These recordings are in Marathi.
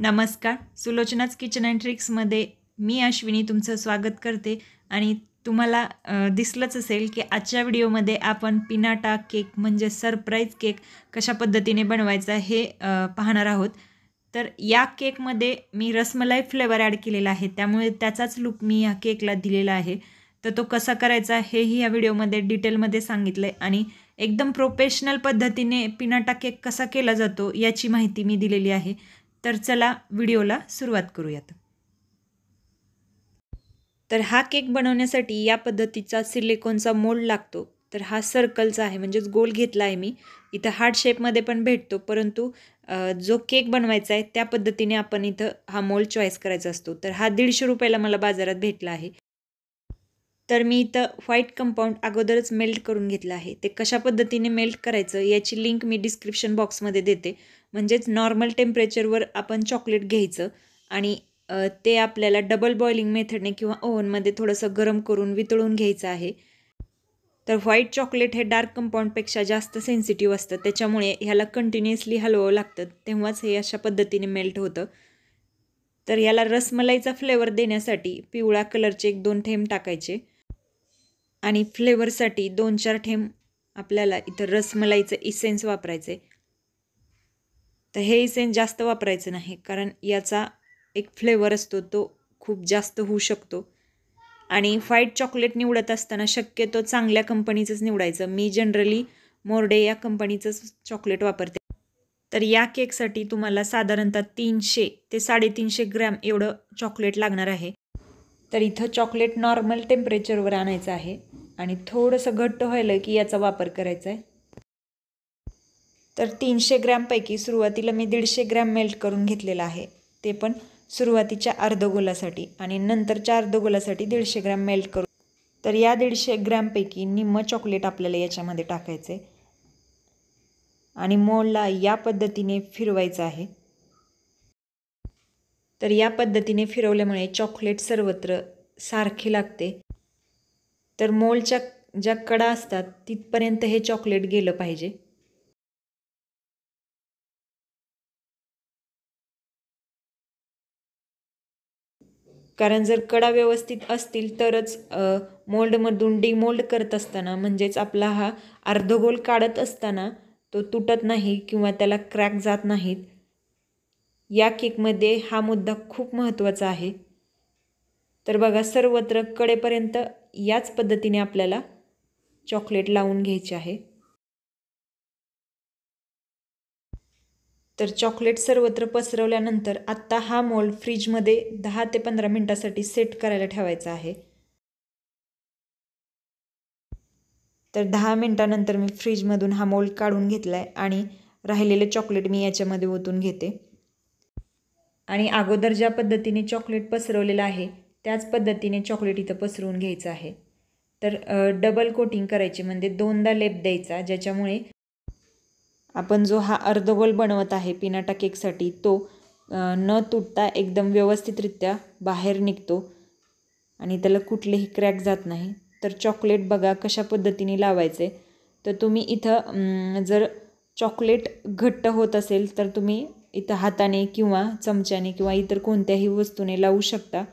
नमस्कार सुलोचनाच किचन अँड ट्रिक्समध्ये मी अश्विनी तुमचं स्वागत करते आणि तुम्हाला दिसलंच असेल की आजच्या व्हिडिओमध्ये आपण पिनाटा केक म्हणजे सरप्राईज केक कशा पद्धतीने बनवायचा हे पाहणार आहोत तर या केकमध्ये मी रसमलाई फ्लेवर ॲड केलेला आहे त्यामुळे त्याचाच लुक मी या केकला दिलेला आहे तर तो कसा करायचा हेही या व्हिडिओमध्ये डिटेलमध्ये सांगितलं आहे आणि एकदम प्रोफेशनल पद्धतीने पिनाटा केक कसा केला जातो याची माहिती मी दिलेली आहे तर चला व्हिडिओला सुरुवात करूयात तर हा केक बनवण्यासाठी या पद्धतीचा सिलिकॉनचा मोल्ड लागतो तर हा सर्कलचा आहे म्हणजेच गोल घेतला आहे मी इथं हार्ड शेपमध्ये पण भेटतो परंतु जो केक बनवायचा आहे त्या पद्धतीने आपण इथं हा मोल्ड चॉईस करायचा असतो तर हा दीडशे रुपयाला मला बाजारात भेटला आहे तर मी इथं व्हाईट कंपाऊंड अगोदरच मेल्ट करून घेतलं आहे ते कशा पद्धतीने मेल्ट करायचं याची लिंक मी डिस्क्रिप्शन बॉक्समध्ये देते म्हणजेच नॉर्मल टेम्परेचरवर आपण चॉकलेट घ्यायचं आणि ते आपल्याला डबल बॉइलिंग मेथडने किंवा ओव्हनमध्ये थोडंसं गरम करून वितळून घ्यायचं आहे तर व्हाईट चॉकलेट हे डार्क कंपाऊंडपेक्षा जास्त सेन्सिटिव्ह असतं त्याच्यामुळे ह्याला कंटिन्युअसली हलवावं लागतं तेव्हाच हे अशा पद्धतीने मेल्ट होतं तर याला रसमलाईचा फ्लेवर देण्यासाठी पिवळा कलरचे एक दोन थेंब टाकायचे आणि फ्लेवरसाठी दोन चार ठेंब आपल्याला इथं रसमलाईचं इसेन्स वापरायचं तर हे इसेन्स जास्त वापरायचं नाही कारण याचा एक फ्लेवर असतो तो खूप जास्त होऊ शकतो आणि व्हाईट चॉकलेट निवडत असताना शक्यतो चांगल्या कंपनीचंच निवडायचं मी जनरली मोरडे या कंपनीचंच चॉकलेट वापरते तर या केकसाठी तुम्हाला साधारणतः तीनशे ते साडेतीनशे ग्रॅम एवढं चॉकलेट लागणार आहे तर इथं चॉकलेट नॉर्मल टेम्परेचरवर आणायचं आहे आणि थोडंसं घट्ट व्हायलं की याचा वापर करायचा आहे तर तीनशे ग्रॅमपैकी सुरुवातीला मी दीडशे ग्रॅम मेल्ट करून घेतलेलं आहे ते पण सुरुवातीच्या अर्धगोलासाठी आणि नंतरच्या गोलासाठी दीडशे ग्रॅम मेल्ट करू तर या दीडशे ग्रॅमपैकी निम्म चॉकलेट आपल्याला याच्यामध्ये टाकायचं आहे आणि मोलला या पद्धतीने फिरवायचं आहे तर या पद्धतीने फिरवल्यामुळे चॉकलेट सर्वत्र सारखी लागते तर मोलच्या ज्या कडा असतात तिथपर्यंत हे चॉकलेट गेलं पाहिजे कारण जर कडा व्यवस्थित असतील तरच मोल्डमधून डिमोल्ड करत असताना म्हणजेच आपला हा अर्धगोल काढत असताना तो तुटत नाही किंवा त्याला क्रॅक जात नाहीत या केकमध्ये हा मुद्दा खूप महत्त्वाचा आहे तर बघा सर्वत्र कडेपर्यंत याच पद्धतीने आपल्याला चॉकलेट लावून घ्यायचे आहे तर चॉकलेट सर्वत्र पसरवल्यानंतर आत्ता हा मोल फ्रीजमध्ये दहा ते पंधरा मिनटासाठी सेट करायला ठेवायचा आहे तर दहा मिनटानंतर मी फ्रीजमधून हा मोल काढून घेतला आहे आणि राहिलेले चॉकलेट मी याच्यामध्ये ओतून घेते आणि अगोदर ज्या पद्धतीने चॉकलेट पसरवलेलं आहे त्याच पद्धतीने चॉकलेट इथं पसरवून घ्यायचं आहे तर डबल कोटिंग करायची म्हणजे दोनदा लेप द्यायचा ज्याच्यामुळे आपण जो हा अर्धगोल बनवत आहे पिनाटा केकसाठी तो न तुटता एकदम व्यवस्थितरित्या बाहेर निघतो आणि त्याला कुठलेही क्रॅक जात नाही तर चॉकलेट बघा कशा पद्धतीने लावायचे तर तुम्ही इथं जर चॉकलेट घट्ट होत असेल तर तुम्ही इथं हाताने किंवा चमच्याने किंवा इतर कोणत्याही वस्तूने लावू शकता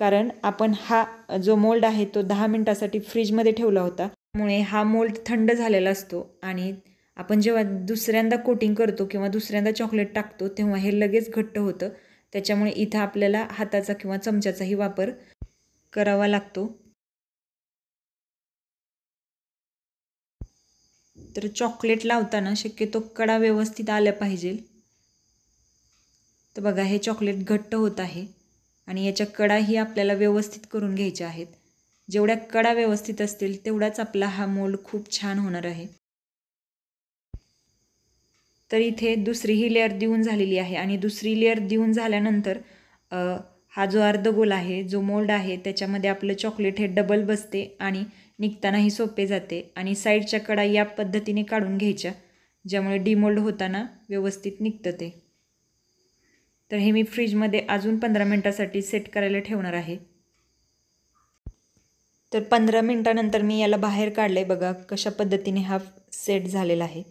कारण आपण हा जो मोल्ड आहे तो दहा मिनटासाठी फ्रीजमध्ये ठेवला होता त्यामुळे हा मोल्ड थंड झालेला असतो आणि आपण जेव्हा दुसऱ्यांदा कोटिंग करतो किंवा दुसऱ्यांदा चॉकलेट टाकतो तेव्हा हे लगेच घट्ट होतं त्याच्यामुळे इथं आपल्याला हाताचा किंवा चमच्याचाही वापर करावा लागतो तर चॉकलेट लावताना शक्यतो कडा व्यवस्थित आल्या पाहिजे तर बघा हे चॉकलेट घट्ट होत आहे आणि याच्या कडाही आपल्याला व्यवस्थित करून घ्यायच्या आहेत जेवढ्या कडा व्यवस्थित असतील तेवढाच आपला हा मोल्ड खूप छान होणार आहे तर इथे दुसरी ही लेअर देऊन झालेली आहे आणि दुसरी लेअर देऊन झाल्यानंतर हा जो अर्धगोल आहे जो मोल्ड आहे त्याच्यामध्ये आपलं चॉकलेट हे डबल बसते आणि निघतानाही सोपे जाते आणि साईडच्या कडा या पद्धतीने काढून घ्यायच्या ज्यामुळे डिमोल्ड होताना व्यवस्थित निघतं ते तर हे मी फ्रीजमध्ये अजून पंधरा मिनटासाठी सेट करायला ठेवणार आहे तर पंधरा मिनटानंतर मी याला बाहेर काढलं आहे बघा कशा पद्धतीने हा सेट झालेला आहे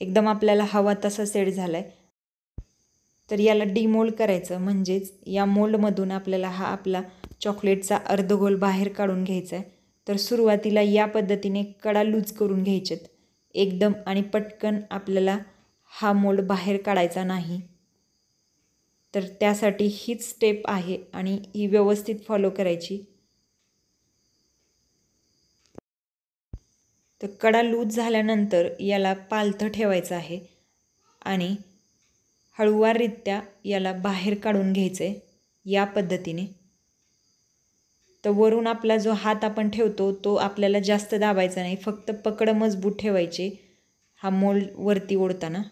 एकदम आपल्याला हवा तसा सेट झाला आहे तर याला डीमोल्ड करायचं म्हणजेच या मोल्डमधून आपल्याला हा आपला चॉकलेटचा अर्धगोल बाहेर काढून घ्यायचा आहे तर सुरुवातीला या पद्धतीने कडा लूज करून घ्यायचेत एकदम आणि पटकन आपल्याला हा मोल्ड बाहेर काढायचा नाही तर त्यासाठी हीच स्टेप आहे आणि ही व्यवस्थित फॉलो करायची तर कडा लूज झाल्यानंतर याला पालथं ठेवायचं आहे आणि हळुवाररीत्या याला बाहेर काढून घ्यायचं आहे या पद्धतीने तर वरून आपला जो हात आपण ठेवतो तो आपल्याला जास्त दाबायचा नाही फक्त पकड मजबूत ठेवायची हा मोल वरती ओढताना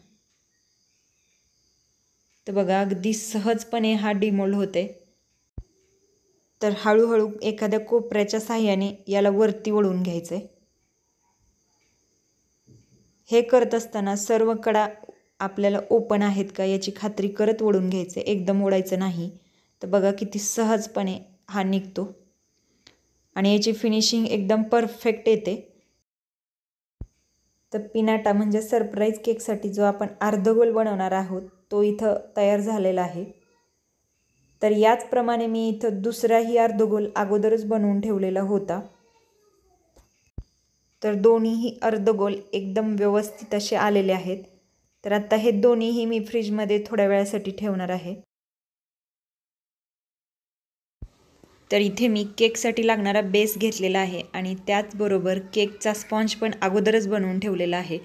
तर बघा अगदी सहजपणे हा डिमोल्ड होते तर हळूहळू एखाद्या कोपऱ्याच्या साह्याने याला वरती वळून घ्यायचे हे करत असताना सर्व कडा आपल्याला ओपन आहेत का याची खात्री करत ओढून घ्यायचं एकदम ओढायचं नाही तर बघा किती सहजपणे हा निघतो आणि याची फिनिशिंग एकदम परफेक्ट येते तर पिनाटा म्हणजे सरप्राईज केकसाठी जो आपण अर्धगोल बनवणार आहोत तो इथं तयार झालेला आहे तर याचप्रमाणे मी इथं दुसराही अर्धगोल अगोदरच बनवून ठेवलेला होता तर दोन्हीही अर्धगोल एकदम व्यवस्थित असे आलेले आहेत तर आत्ता हे दोन्हीही मी फ्रीजमध्ये थोड्या वेळासाठी ठेवणार आहे तर इथे मी केकसाठी लागणारा बेस घेतलेला आहे आणि त्याचबरोबर केकचा स्पॉन्ज पण अगोदरच बनवून ठेवलेला आहे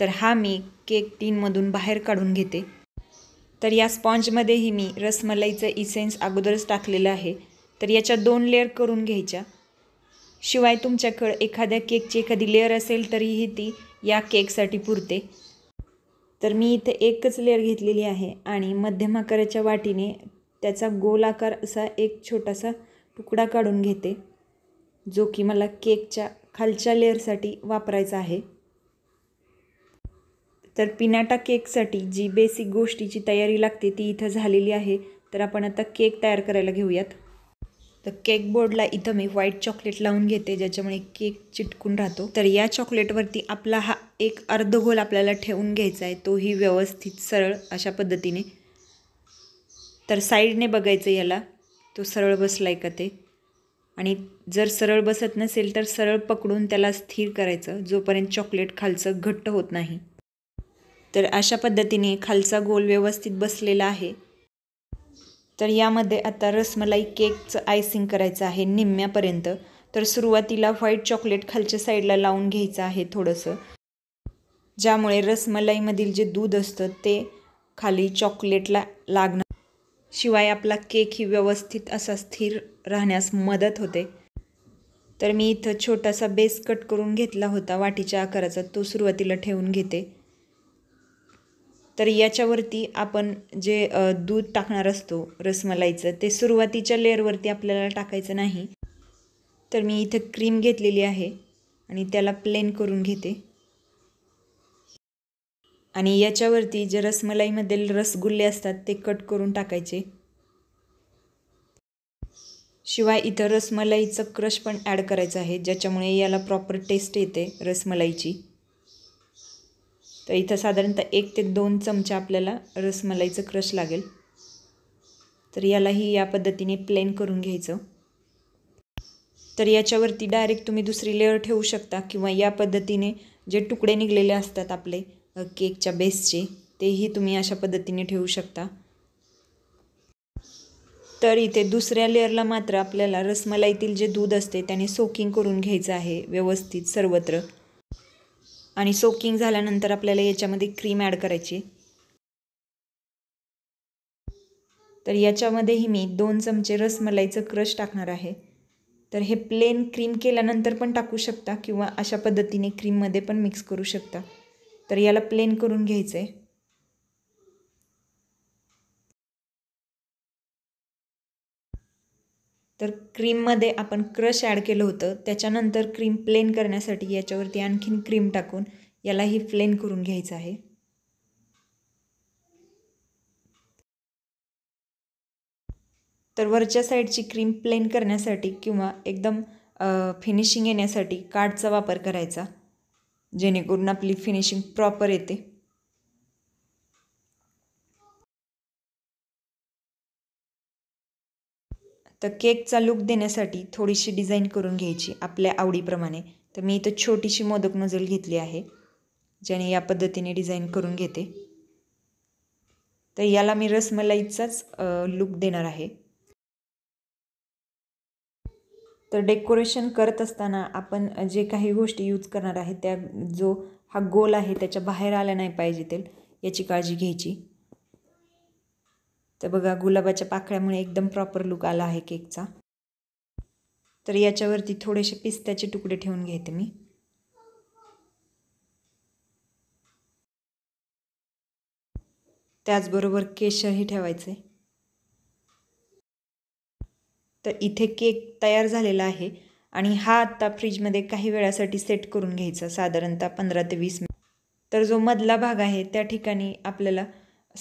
तर हा मी केक टीनमधून बाहेर काढून घेते तर या स्पॉन्जमध्येही मी रसमलाईचं इसेन्स अगोदरच टाकलेलं आहे तर याच्या दोन लेअर करून घ्यायच्या शिवाय तुमच्याकडं एखाद्या केकची एखादी लेअर असेल तरीही ती या केकसाठी पुरते तर मी इथे एकच लेअर घेतलेली आहे आणि मध्यम आकाराच्या वाटीने त्याचा गोल आकार असा एक छोटासा तुकडा काढून घेते जो की मला केकच्या खालच्या लेअरसाठी वापरायचा आहे तर पिनाटा केकसाठी जी बेसिक गोष्टीची तयारी लागते ती इथं झालेली आहे तर आपण आता केक तयार करायला घेऊयात तर केक बोर्डला इथं मी व्हाईट चॉकलेट लावून घेते ज्याच्यामुळे केक चिटकून राहतो तर या चॉकलेटवरती आपला हा एक अर्धगोल आपल्याला ठेवून घ्यायचा आहे तोही व्यवस्थित सरळ अशा पद्धतीने तर साईडने बघायचं याला तो सरळ बसला आहे का ते आणि जर सरळ बसत नसेल तर सरळ पकडून त्याला स्थिर करायचं जोपर्यंत चॉकलेट खालचं घट्ट होत नाही तर अशा पद्धतीने खालचा गोल व्यवस्थित बसलेला आहे तर यामध्ये आता रसमलाई केकचं आयसिंग करायचं आहे निम्म्यापर्यंत तर सुरुवातीला व्हाईट चॉकलेट खालच्या साईडला लावून घ्यायचं आहे थोडंसं ज्यामुळे रसमलाईमधील जे दूध असतं ते खाली चॉकलेटला लागणं शिवाय आपला केक ही व्यवस्थित असा स्थिर राहण्यास मदत होते तर मी इथं छोटासा बेस कट करून घेतला होता वाटीच्या आकाराचा तो सुरुवातीला ठेवून घेते तर याच्यावरती आपण जे दूध टाकणार असतो रसमलाईचं ते सुरुवातीच्या लेअरवरती आपल्याला टाकायचं नाही तर मी इथं क्रीम घेतलेली आहे आणि त्याला प्लेन करून घेते आणि याच्यावरती जे रसमलाईमध्ये रसगुल्ले असतात ते कट करून टाकायचे शिवाय इथं रसमलाईचं क्रश पण ॲड करायचं आहे ज्याच्यामुळे याला प्रॉपर टेस्ट येते रसमलाईची तर इथं साधारणतः एक ते दोन चमचा आपल्याला रसमलाईचं क्रश लागेल तर यालाही या पद्धतीने प्लेन करून घ्यायचं तर याच्यावरती डायरेक्ट तुम्ही दुसरी लेअर ठेवू शकता किंवा या पद्धतीने जे तुकडे निघलेले असतात आपले केकच्या बेसचे तेही तुम्ही अशा पद्धतीने ठेवू शकता तर इथे दुसऱ्या लेअरला मात्र आपल्याला रसमलाईतील जे दूध असते त्याने सोकिंग करून घ्यायचं आहे व्यवस्थित सर्वत्र आणि सोकिंग झाल्यानंतर आपल्याला याच्यामध्ये क्रीम ॲड करायची तर याच्यामध्येही मी दोन चमचे रसमलाईचं क्रश टाकणार आहे तर हे प्लेन क्रीम केल्यानंतर पण टाकू शकता किंवा अशा पद्धतीने क्रीममध्ये पण मिक्स करू शकता तर याला प्लेन करून घ्यायचं आहे तर क्रीममध्ये आपण क्रश ॲड केलं होतं त्याच्यानंतर क्रीम प्लेन करण्यासाठी याच्यावरती आणखीन क्रीम टाकून यालाही प्लेन करून घ्यायचं आहे तर वरच्या साईडची क्रीम प्लेन करण्यासाठी किंवा एकदम फिनिशिंग येण्यासाठी कार्डचा वापर करायचा जेणेकरून आपली फिनिशिंग प्रॉपर येते तर केकचा लुक देण्यासाठी थोडीशी डिझाईन करून घ्यायची आपल्या आवडीप्रमाणे तर मी इथं छोटीशी मोदक नजल घेतली आहे ज्याने या पद्धतीने डिझाईन करून घेते तर याला मी रसमलाईचाच लुक देणार आहे तर डेकोरेशन करत असताना आपण जे काही गोष्टी यूज करणार आहे त्या जो हा गोल आहे त्याच्या बाहेर आला नाही पाहिजे तेल याची काळजी घ्यायची तर बघा गुलाबाच्या पाकळ्यामुळे एकदम प्रॉपर लुक आला आहे केकचा तर याच्यावरती थोडेसे पिस्त्याचे तुकडे ठेवून घेते मी त्याचबरोबर केशरही ठेवायचे तर इथे केक तयार झालेला आहे आणि हा आत्ता फ्रीजमध्ये काही वेळासाठी सेट करून घ्यायचा साधारणतः पंधरा ते वीस मिनिट तर जो मधला भाग आहे त्या ठिकाणी आपल्याला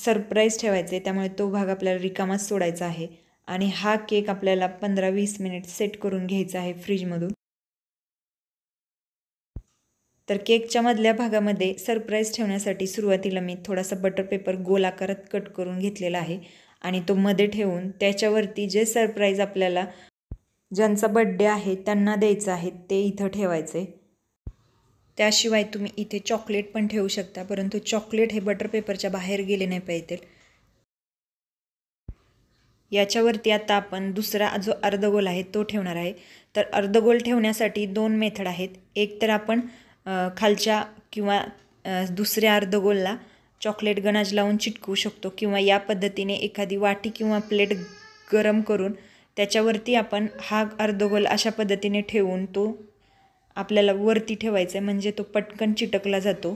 सरप्राईज ठेवायचे आहे त्यामुळे तो भाग आपल्याला रिकामाच सोडायचा आहे आणि हा केक आपल्याला पंधरा वीस मिनिट सेट करून घ्यायचा आहे फ्रीजमधून तर केकच्या मधल्या भागामध्ये सरप्राईज ठेवण्यासाठी सुरुवातीला मी थोडासा बटर पेपर गोल आकारात कट करून घेतलेला आहे आणि तो मध्ये ठेवून त्याच्यावरती जे सरप्राईज आपल्याला ज्यांचा बड्डे आहे त्यांना द्यायचं आहे ते इथं ठेवायचे त्याशिवाय तुम्ही इथे चॉकलेट पण ठेवू शकता परंतु चॉकलेट हे बटर पेपरच्या बाहेर गेले नाही पाहिजे याच्यावरती आता आपण दुसरा जो अर्धगोल आहे तो ठेवणार आहे तर अर्धगोल ठेवण्यासाठी दोन मेथड आहेत एक तर आपण खालच्या किंवा दुसऱ्या अर्धगोलला चॉकलेट गणाज लावून चिटकवू शकतो किंवा या पद्धतीने एखादी वाटी किंवा प्लेट गरम करून त्याच्यावरती आपण हा अर्धगोल अशा पद्धतीने ठेवून तो आपल्याला वरती ठेवायचं आहे म्हणजे तो पटकन चिटकला जातो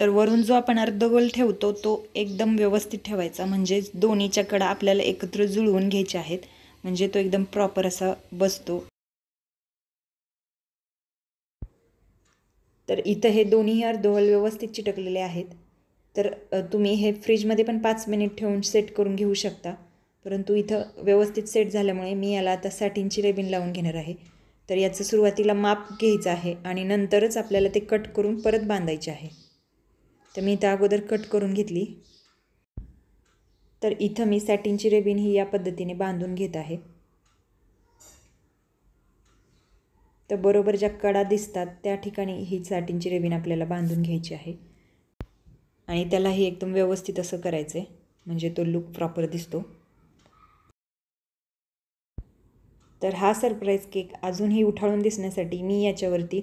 तर वरून जो आपण अर्धगोल ठेवतो तो एकदम व्यवस्थित ठेवायचा म्हणजे दोन्हीच्या कडा आपल्याला एकत्र जुळवून घ्यायच्या आहेत म्हणजे तो एकदम प्रॉपर असा बसतो तर इथं हे दोन्ही अर्धगोल व्यवस्थित चिटकलेले आहेत तर तुम्ही हे फ्रीजमध्ये पण पाच मिनिट ठेवून सेट करून घेऊ शकता परंतु इथं व्यवस्थित सेट झाल्यामुळे मी याला आता साठींची रेबिन लावून घेणार आहे तर याचं सुरुवातीला माप घ्यायचं आहे आणि नंतरच आपल्याला ते कट करून परत बांधायचे आहे तर मी इथं अगोदर कट करून घेतली तर इथं मी सॅटिनची रेबीन ही या पद्धतीने बांधून घेत आहे तर बरोबर ज्या कडा दिसतात त्या ठिकाणी ही सॅटिनची रेबीन आपल्याला बांधून घ्यायची आहे आणि त्यालाही एकदम व्यवस्थित असं करायचं आहे म्हणजे तो लुक प्रॉपर दिसतो तर हा सरप्राईज केक अजूनही उठाळून दिसण्यासाठी मी याच्यावरती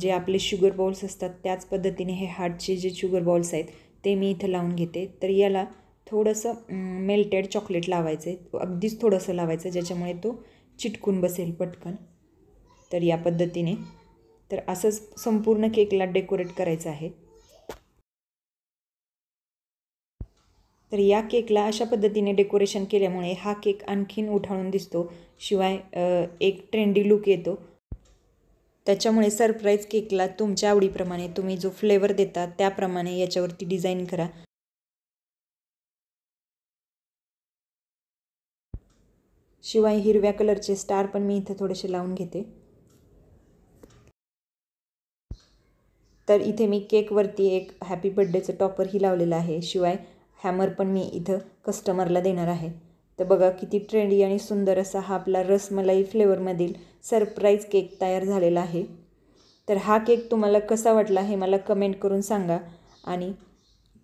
जे आपले शुगर बॉल्स असतात त्याच पद्धतीने हे हार्टचे जे शुगर बॉल्स आहेत ते मी इथं लावून घेते तर याला थोडंसं मेल्टेड चॉकलेट लावायचं आहे अगदीच थोडंसं लावायचं ज्याच्यामुळे तो चिटकून बसेल पटकन तर या पद्धतीने तर असंच संपूर्ण केकला डेकोरेट करायचं आहे तर या केकला अशा पद्धतीने डेकोरेशन केल्यामुळे हा केक आणखीन उठाळून दिसतो शिवाय एक ट्रेंडी लुक येतो त्याच्यामुळे सरप्राईज केकला तुमच्या आवडीप्रमाणे तुम्ही जो फ्लेवर देता त्याप्रमाणे याच्यावरती डिझाईन करा शिवाय हिरव्या कलरचे स्टार पण मी इथे थोडेसे लावून घेते तर इथे मी केकवरती एक हॅपी बड्डेचं टॉपरही लावलेलं आहे शिवाय हॅमर पण मी इथं कस्टमरला देणार आहे तर बघा किती ट्रेंडी आणि सुंदर असा हा आपला रसमलाई फ्लेवरमधील सरप्राईज केक तयार झालेला आहे तर हा केक तुम्हाला कसा वाटला हे मला कमेंट करून सांगा आणि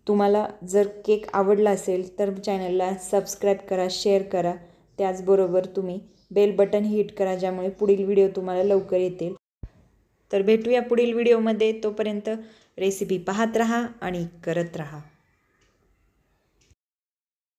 तुम्हाला जर केक आवडला असेल तर चॅनलला सबस्क्राईब करा शेअर करा त्याचबरोबर तुम्ही बेल बटन हिट करा ज्यामुळे पुढील व्हिडिओ तुम्हाला लवकर येतील तर भेटूया पुढील व्हिडिओमध्ये तोपर्यंत रेसिपी पाहत राहा आणि करत राहा